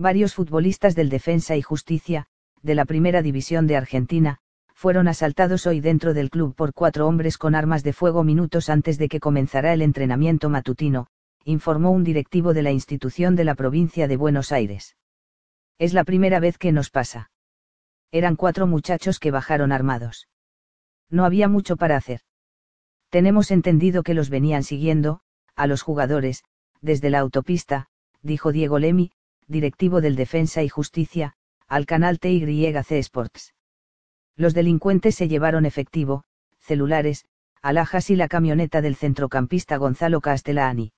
varios futbolistas del Defensa y Justicia, de la Primera División de Argentina, fueron asaltados hoy dentro del club por cuatro hombres con armas de fuego minutos antes de que comenzara el entrenamiento matutino, informó un directivo de la institución de la provincia de Buenos Aires. Es la primera vez que nos pasa. Eran cuatro muchachos que bajaron armados. No había mucho para hacer. Tenemos entendido que los venían siguiendo, a los jugadores, desde la autopista, dijo Diego Lemi, directivo del Defensa y Justicia, al canal TYC Sports. Los delincuentes se llevaron efectivo, celulares, alhajas y la camioneta del centrocampista Gonzalo Castellani.